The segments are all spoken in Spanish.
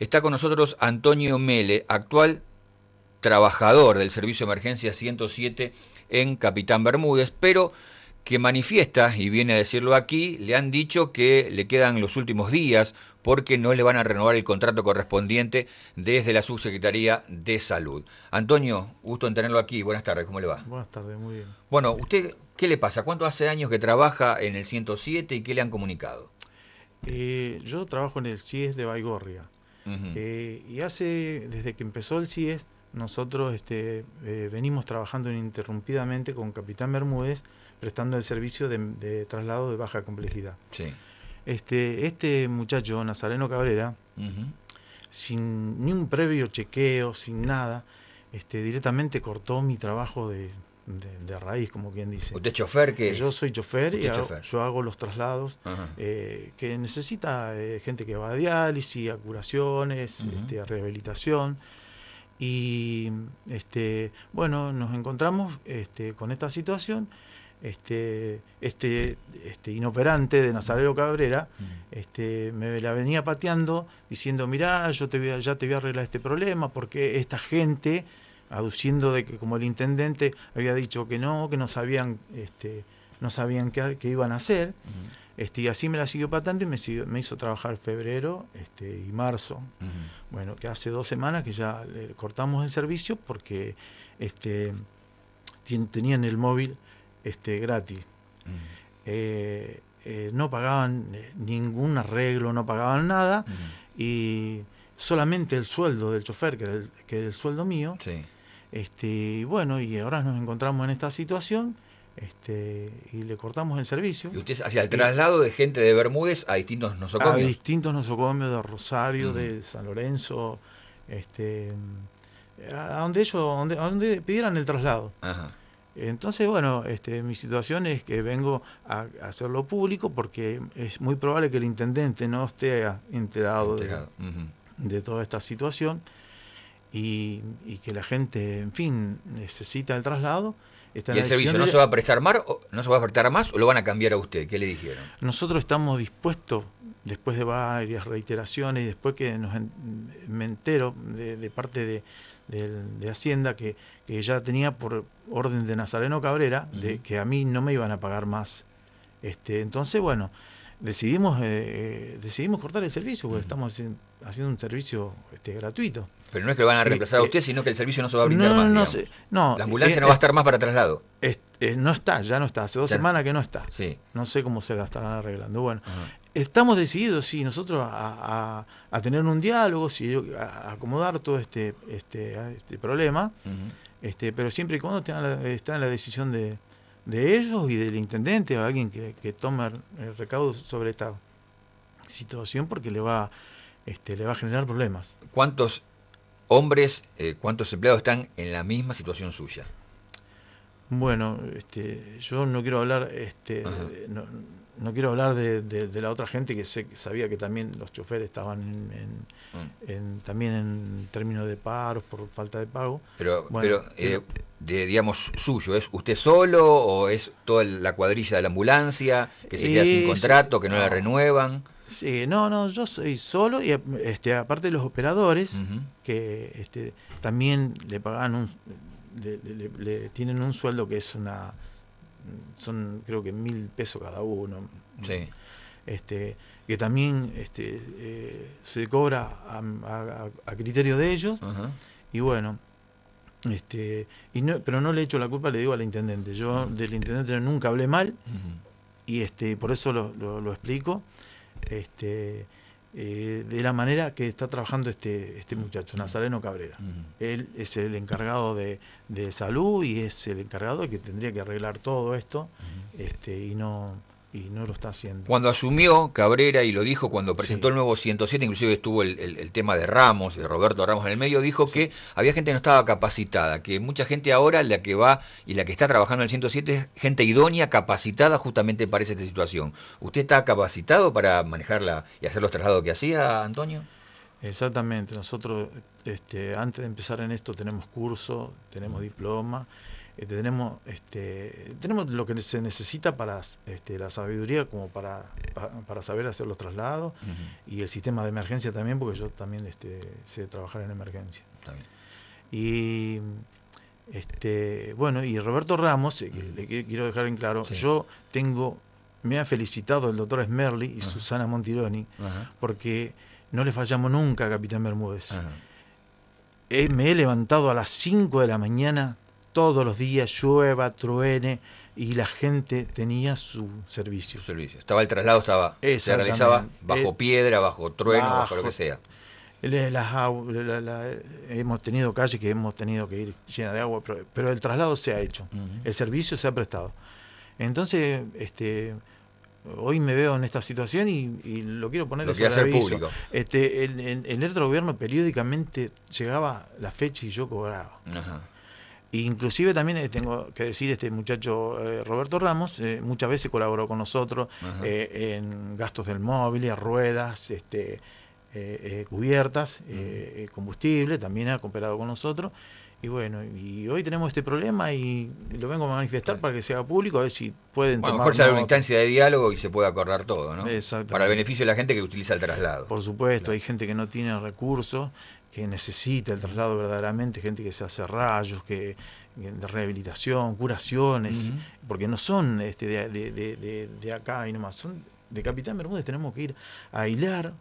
Está con nosotros Antonio Mele, actual trabajador del Servicio de Emergencia 107 en Capitán Bermúdez, pero que manifiesta, y viene a decirlo aquí, le han dicho que le quedan los últimos días porque no le van a renovar el contrato correspondiente desde la Subsecretaría de Salud. Antonio, gusto en tenerlo aquí. Buenas tardes, ¿cómo le va? Buenas tardes, muy bien. Bueno, ¿usted qué le pasa? ¿Cuánto hace años que trabaja en el 107 y qué le han comunicado? Eh, yo trabajo en el CIES de Baigorria. Eh, y hace, desde que empezó el CIES, nosotros este, eh, venimos trabajando ininterrumpidamente con Capitán Bermúdez, prestando el servicio de, traslado de baja complejidad. Este, este muchacho, Nazareno Cabrera, sin ni un previo chequeo, sin nada, este, directamente cortó mi trabajo de de, raíz, como quien dice. ¿Usted chofer? que Yo soy chofer y yo hago los traslados eh, que necesita eh, gente que va a diálisis, a curaciones, este, a rehabilitación. Y este, bueno, nos encontramos este, con esta situación. Este, este, este inoperante de Nazarero Cabrera este, me la venía pateando diciendo, mirá, yo te voy ya te voy a arreglar este problema porque esta gente aduciendo de que como el intendente había dicho que no, que no sabían, este, no sabían qué, iban a hacer. Este, y así me la siguió patente y me, hizo trabajar febrero este, y marzo. Bueno, que hace dos semanas que ya le cortamos el servicio porque este, tenían el móvil gratis. Eh, eh, no pagaban eh, ningún arreglo, no pagaban nada y solamente el sueldo del chofer, que era el, que el sueldo mío, este, bueno, y ahora nos encontramos en esta situación este, y le cortamos el servicio. ¿Y usted hacia el traslado de gente de Bermúdez a distintos nosocomios? A distintos nosocomios de Rosario, de San Lorenzo, este, a donde ellos, donde, pidieran el traslado. Entonces, bueno, este, mi situación es que vengo a, hacerlo público porque es muy probable que el intendente no esté enterado, de, toda esta situación y, que la gente, en fin, necesita el traslado. ¿Y el servicio no se va a prestar más, o no se va a prestar más o lo van a cambiar a usted? ¿Qué le dijeron? Nosotros estamos dispuestos, después de varias reiteraciones y después que nos me entero de, parte de, Hacienda que, que, ya tenía por orden de Nazareno Cabrera, de que a mí no me iban a pagar más. Este, entonces, bueno, decidimos, eh, eh, decidimos cortar el servicio, porque mm. estamos haciendo, un servicio este, gratuito. Pero no es que lo van a eh, reemplazar a usted, sino que el servicio no se va a brindar más. No, La ambulancia no va a estar más para traslado. no está, ya no está. Hace dos semanas que no está. No sé cómo se la estarán arreglando. Bueno, estamos decididos, sí, nosotros a, a, tener un diálogo, sí, a acomodar todo este, este, este problema, este, pero siempre y cuando estén en la decisión de de ellos y del intendente o alguien que, que el recaudo sobre esta situación porque le va, este, le va a generar problemas. ¿Cuántos hombres, eh, cuántos empleados están en la misma situación suya? Bueno, este, yo no quiero hablar, este, no, quiero hablar de, la otra gente que sabía que también los choferes estaban mm. en, también en términos de paros por falta de pago. Pero, pero eh, eh, de, digamos suyo, ¿es usted solo o es toda la cuadrilla de la ambulancia que se queda eh, sin contrato, que no, la renuevan? Sí, no, no, yo soy solo y este, aparte de los operadores que este, también le pagan un le, tienen un sueldo que es una son creo que mil pesos cada uno sí. este que también este eh, se cobra a, criterio de ellos y bueno este y no, pero no le echo la culpa le digo al intendente yo del intendente nunca hablé mal y este por eso lo explico este eh, de la manera que está trabajando este, este mm. muchacho, Nazareno Cabrera. Mm. Él es el encargado de, salud y es el encargado que tendría que arreglar todo esto mm. este, y no y no lo está haciendo. Cuando asumió Cabrera y lo dijo cuando presentó el nuevo 107, inclusive estuvo el, tema de Ramos, de Roberto Ramos en el medio, dijo que había gente que no estaba capacitada, que mucha gente ahora la que va y la que está trabajando en el 107 es gente idónea, capacitada justamente para esta situación. ¿Usted está capacitado para manejarla y hacer los traslados que hacía, Antonio? Exactamente, nosotros este, antes de empezar en esto tenemos curso, tenemos diploma. Este, tenemos, este, tenemos lo que se necesita para este, la sabiduría, como para, para, saber hacer los traslados y el sistema de emergencia también, porque yo también este, sé trabajar en emergencia. Y este, bueno, y Roberto Ramos, eh, le, quiero dejar en claro, yo tengo, me ha felicitado el doctor Smerly y Susana Montironi, porque no le fallamos nunca a Capitán Bermúdez. Eh, me he levantado a las 5 de la mañana todos los días, llueva, truene, y la gente tenía su servicio. Su servicio. Estaba el traslado, estaba. Se realizaba bajo eh, piedra, bajo trueno, bajo, lo que sea. hemos tenido calles que hemos tenido que ir llena de agua, pero, el traslado se ha hecho, el servicio se ha prestado. Entonces, este, hoy me veo en esta situación y, lo quiero poner lo que hacer público. Este, en, el otro gobierno periódicamente llegaba la fecha y yo cobraba. Inclusive también eh, tengo que decir, este muchacho eh, Roberto Ramos eh, muchas veces colaboró con nosotros en gastos del móvil, ruedas, este, cubiertas, combustible, también ha cooperado con nosotros. Y bueno, y hoy tenemos este problema y lo vengo a manifestar para que sea público, a ver si pueden tomar... mejor una instancia de diálogo y se pueda acordar todo, ¿no? Para el beneficio de la gente que utiliza el traslado. Por supuesto, hay gente que no tiene recursos que necesita el traslado verdaderamente, gente que se hace rayos, que de rehabilitación, curaciones, porque no son este, de, acá y nomás, son de Capitán Bermúdez, tenemos que ir a Hilar,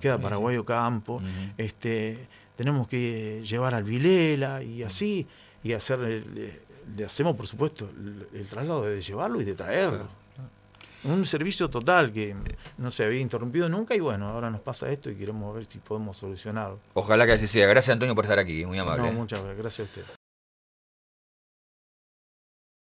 queda Paraguayo Campo, este, tenemos que llevar al Vilela y así, y hacer, eh, le, hacemos por supuesto el, traslado de llevarlo y de traerlo un servicio total que no se había interrumpido nunca y bueno, ahora nos pasa esto y queremos ver si podemos solucionarlo. Ojalá que así sea. Gracias Antonio por estar aquí, muy amable. No, ¿eh? muchas gracias, gracias a usted.